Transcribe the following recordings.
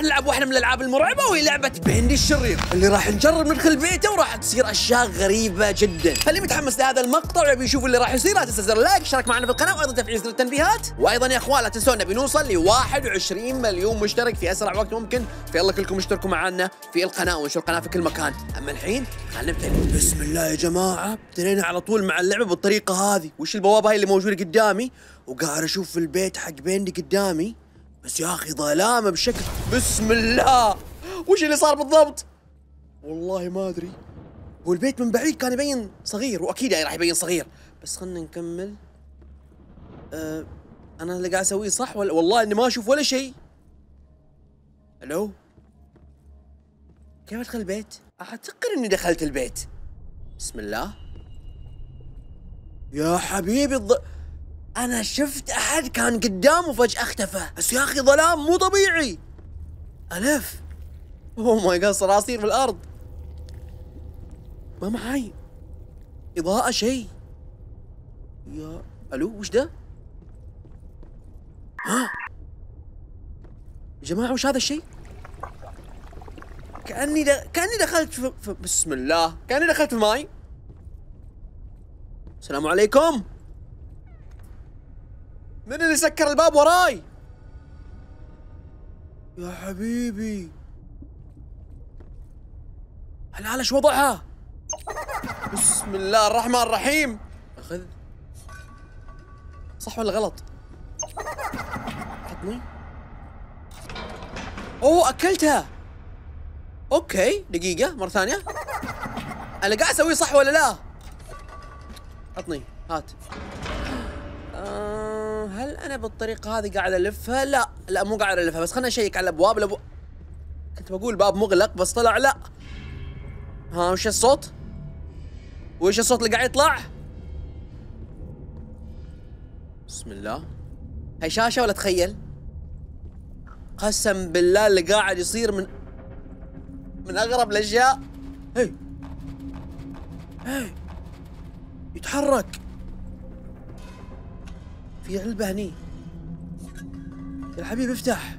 راح نلعب واحدة من الألعاب المرعبة وهي لعبة بندي الشرير اللي راح نجرب ندخل بيته وراح تصير أشياء غريبة جدا فاللي متحمس لهذا المقطع ويبي يشوف اللي راح يصير لا تنسى زر اللايك اشترك معنا في القناة وأيضا تفعيل زر التنبيهات وأيضا يا إخوان لا تنسون نبي نوصل ل 21 مليون مشترك في أسرع وقت ممكن فيلا كلكم اشتركوا معنا في القناة وانشروا القناة في كل مكان أما الحين خلينا نبتدي بسم الله يا جماعة ابتدينا على طول مع اللعبة بالطريقة هذه وش البوابة هاي اللي موجودة قدامي وقاعد أشوف البيت حق بيندي قدامي بس يا اخي ظلامه بشكل بسم الله وش اللي صار بالضبط والله ما ادري هو البيت من بعيد كان يبين صغير واكيد يعني راح يبين صغير بس خلنا نكمل أه انا اللي قاعد اسويه صح ولا والله اني ما اشوف ولا شيء الو كيف ادخل البيت اعتقد اني دخلت البيت بسم الله يا حبيبي الض... انا شفت احد كان قدام وفجأة اختفى بس يا اخي ظلام مو طبيعي الف اوه ماي جاد صراصير في الارض ما معي اضاءة شيء يا الو وش ده؟ ها يا جماعة وش هذا الشيء؟ كأني ده كأني دخلت في... في... بسم الله كأني دخلت في ماي السلام عليكم من اللي سكر الباب وراي يا حبيبي هلا شو وضعها بسم الله الرحمن الرحيم أخذ صح ولا غلط حطني أوه أكلتها أوكي دقيقة مرة ثانية أنا قاعد أسويه صح ولا لا حطني هات انا بالطريقه هذه قاعد الفها لا لا مو قاعد الفها بس خلنا اشيك على الابواب الابو كنت بقول باب مغلق بس طلع لا ها وش الصوت وش الصوت اللي قاعد يطلع بسم الله هاي شاشه ولا تخيل قسم بالله اللي قاعد يصير من من اغرب الاشياء هي هي يتحرك في علبه هني يا حبيبي افتح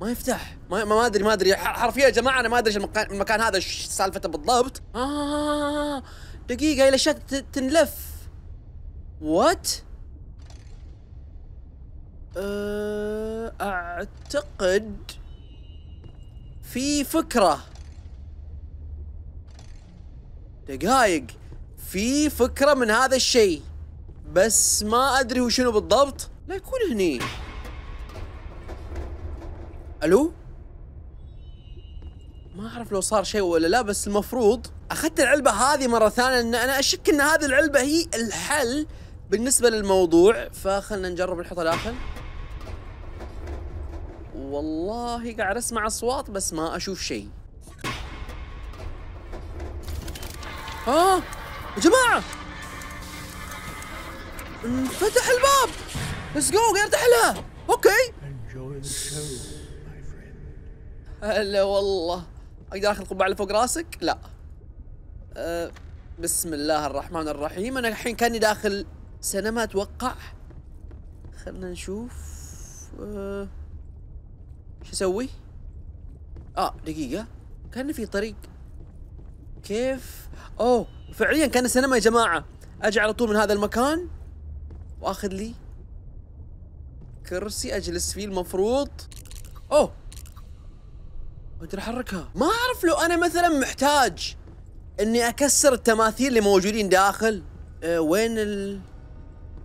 ما يفتح ما ما ادري ما ادري حرفيا يا جماعه انا ما ادري المكان, المكان هذا ايش سالفته بالضبط آه دقيقه هي الاشياء تنلف وات آه، اعتقد في فكره دقايق في فكره من هذا الشيء بس ما ادري هو شنو بالضبط لا يكون هني الو ما اعرف لو صار شيء ولا لا بس المفروض اخذت العلبه هذه مره ثانيه ان انا اشك ان هذه العلبه هي الحل بالنسبه للموضوع فخلنا نجرب نحطها داخل والله قاعد اسمع اصوات بس ما اشوف شيء اه يا جماعه فتح الباب ليتس جو غير دحلها اوكي هلا والله اقدر اخذ قبعه اللي فوق راسك؟ لا أه، بسم الله الرحمن الرحيم انا الحين كاني داخل سينما اتوقع خلنا نشوف أه شو اسوي؟ آه، دقيقة كان في طريق كيف؟ اوه فعليا كان السينما يا جماعة اجي على طول من هذا المكان واخذ لي كرسي اجلس فيه المفروض اوه اقدر احركها ما اعرف لو انا مثلا محتاج اني اكسر التماثيل اللي موجودين داخل أه وين ال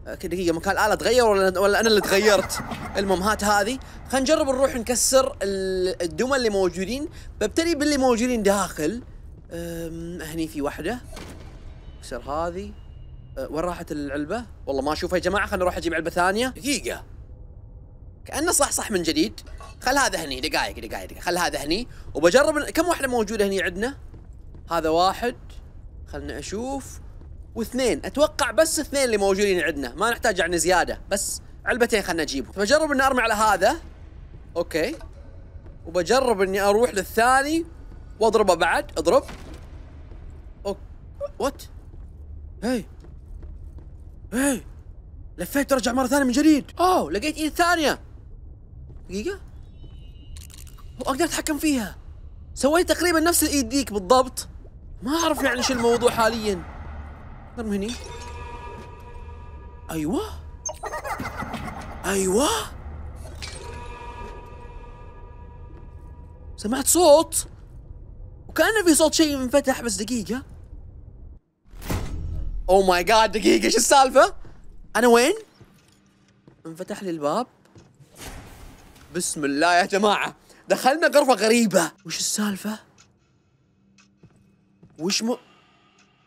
أه، دقيقه مكان الاله تغير ولا ولا انا اللي تغيرت المهم هات هذه خلينا نجرب نروح نكسر الدمى اللي موجودين ببتدي باللي موجودين داخل هني في واحده اكسر هذه أه، وين راحت العلبة؟ والله ما أشوفها يا جماعة خلنا نروح أجيب علبة ثانية دقيقة كأنه صح صح من جديد خل هذا هني دقايق دقايق, دقايق. خل هذا هني وبجرب كم واحدة موجودة هني عندنا؟ هذا واحد خلنا أشوف واثنين أتوقع بس اثنين اللي موجودين عندنا ما نحتاج يعني زيادة بس علبتين خلنا نجيبهم بجرب اني ارمي على هذا اوكي وبجرب اني اروح للثاني واضربه بعد اضرب أوك وات hey. ايه لفيت ورجع مره ثانيه من جديد اوه لقيت ايد ثانيه دقيقه اقدر اتحكم فيها سويت تقريبا نفس الايد ديك بالضبط ما اعرف يعني شو الموضوع حاليا نرمي هني ايوه ايوه سمعت صوت وكان في صوت شيء انفتح بس دقيقة او ماي جاد دقيقه شو السالفه انا وين انفتح لي الباب بسم الله يا جماعه دخلنا غرفه غريبه وش السالفه وش م...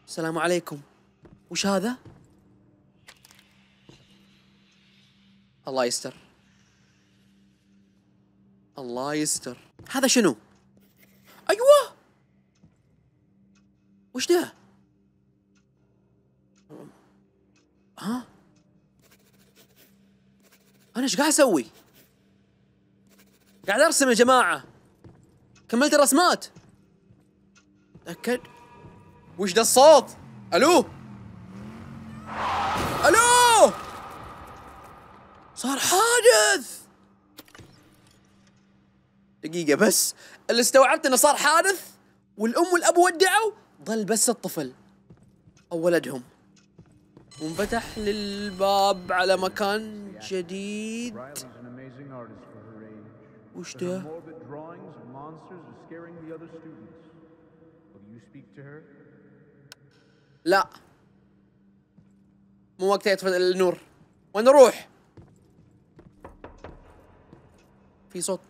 السلام عليكم وش هذا الله يستر الله يستر هذا شنو ايوه وش ده ها انا ايش قاعد اسوي قاعد ارسم يا جماعه كملت الرسمات تاكد وش ذا الصوت الو الو صار حادث دقيقه بس اللي استوعبت انه صار حادث والام والاب ودعوا ظل بس الطفل او ولدهم وانفتح للباب على مكان جديد وش ده؟ لا مو وقت يطفي النور وين اروح في صوت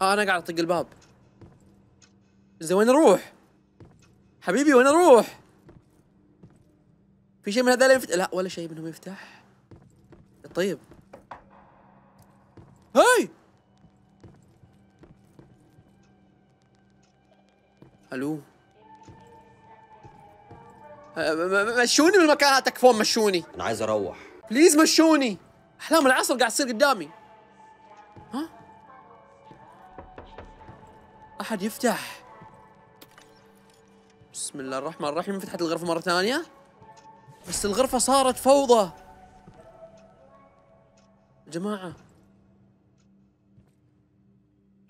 آه انا قاعد اطق الباب زين وين اروح حبيبي وين اروح في شيء من هذول يفتح لا ولا شيء منهم يفتح طيب هاي الو أه، مشوني من المكان هذا تكفون مشوني انا عايز اروح بليز مشوني احلام العصر قاعد تصير قدامي ها احد يفتح بسم الله الرحمن الرحيم فتحت الغرفه مره ثانيه بس الغرفة صارت فوضى يا جماعة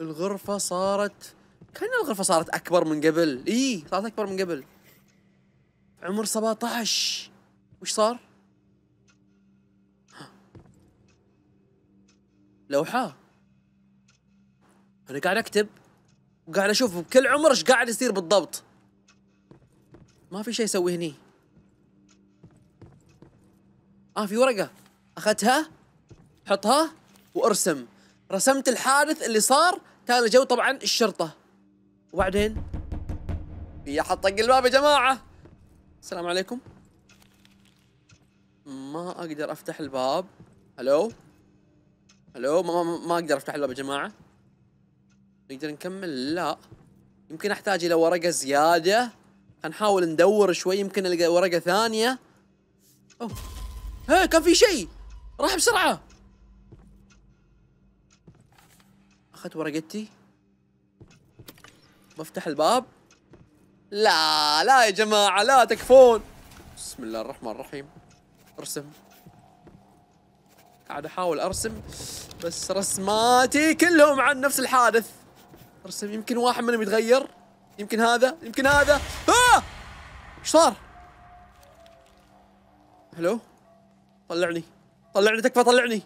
الغرفة صارت كان الغرفة صارت أكبر من قبل إي صارت أكبر من قبل عمر 17 وش صار؟ لوحة أنا قاعد أكتب وقاعد أشوف بكل عمر إيش قاعد يصير بالضبط ما في شيء يسوي هني اه في ورقه اخذتها حطها وارسم رسمت الحادث اللي صار كان جو طبعا الشرطه وبعدين في احد طق الباب يا جماعه السلام عليكم ما اقدر افتح الباب الو الو ما, ما, ما اقدر افتح الباب يا جماعه نقدر نكمل لا يمكن احتاج الى ورقه زياده هنحاول ندور شوي يمكن القى ورقه ثانيه اوه ها كان في شيء راح بسرعة أخذت ورقتي بفتح الباب لا لا يا جماعة لا تكفون بسم الله الرحمن الرحيم ارسم قاعد أحاول أرسم بس رسماتي كلهم عن نفس الحادث ارسم يمكن واحد منهم يتغير يمكن هذا يمكن هذا آه! ايش صار؟ هلو طلعني طلعني تكفى طلعني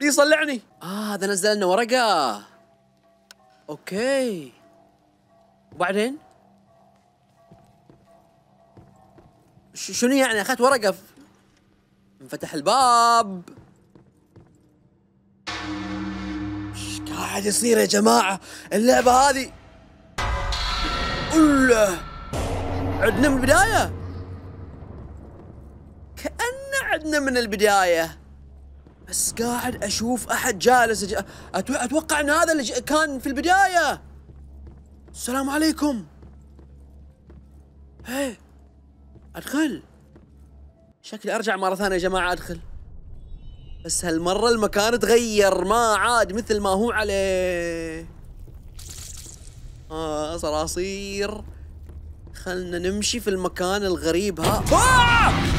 بليز طلعني اه هذا نزل لنا ورقه اوكي وبعدين شنو يعني اخذت ورقه ف... انفتح الباب ايش قاعد يصير يا جماعه اللعبه هذه عدنا من البدايه بعدنا من البداية بس قاعد أشوف أحد جالس أج... أتو... أتوقع أن هذا اللي ج... كان في البداية السلام عليكم هي أدخل شكلي أرجع مرة ثانية يا جماعة أدخل بس هالمرة المكان تغير ما عاد مثل ما هو عليه آه صراصير خلنا نمشي في المكان الغريب ها آه!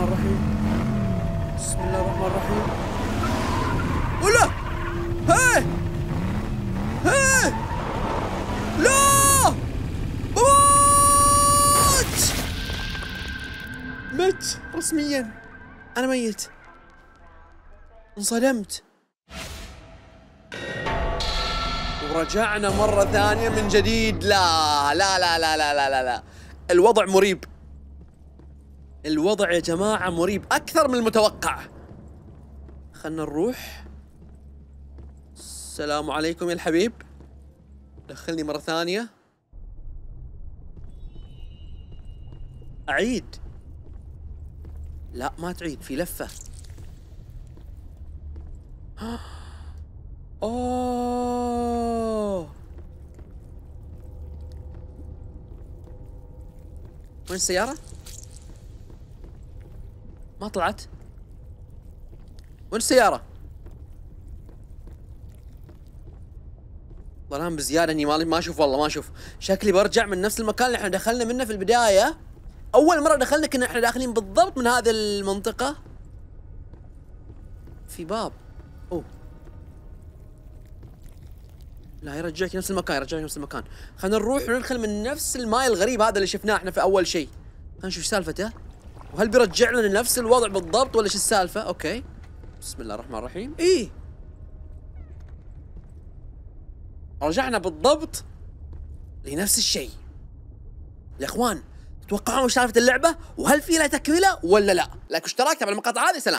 الرحمن الرحيم بسم الله الرحمن الرحيم ولا هي هي لا موت مت رسميا انا ميت انصدمت ورجعنا مرة ثانية من جديد لا لا لا لا لا لا لا الوضع مريب الوضع يا جماعة مريب أكثر من المتوقع خلنا نروح السلام عليكم يا الحبيب دخلني مرة ثانية أعيد لا ما تعيد في لفة أوه وين السيارة؟ ما طلعت وين السيارة؟ ظلام بزيادة اني ما ما اشوف والله ما اشوف شكلي برجع من نفس المكان اللي احنا دخلنا منه في البداية اول مرة دخلنا كنا احنا داخلين بالضبط من هذه المنطقة في باب اوه لا يرجعك نفس المكان يرجعك نفس المكان خلينا نروح وندخل من نفس الماي الغريب هذا اللي شفناه احنا في اول شيء خلينا نشوف سالفته وهل بيرجع لنا لنفس الوضع بالضبط ولا شو السالفه اوكي بسم الله الرحمن الرحيم اي رجعنا بالضبط لنفس الشيء يا اخوان تتوقعون وش سالفه اللعبه وهل في لها تكمله ولا لا لايك اشتراك تابع المقاطع هذه سلام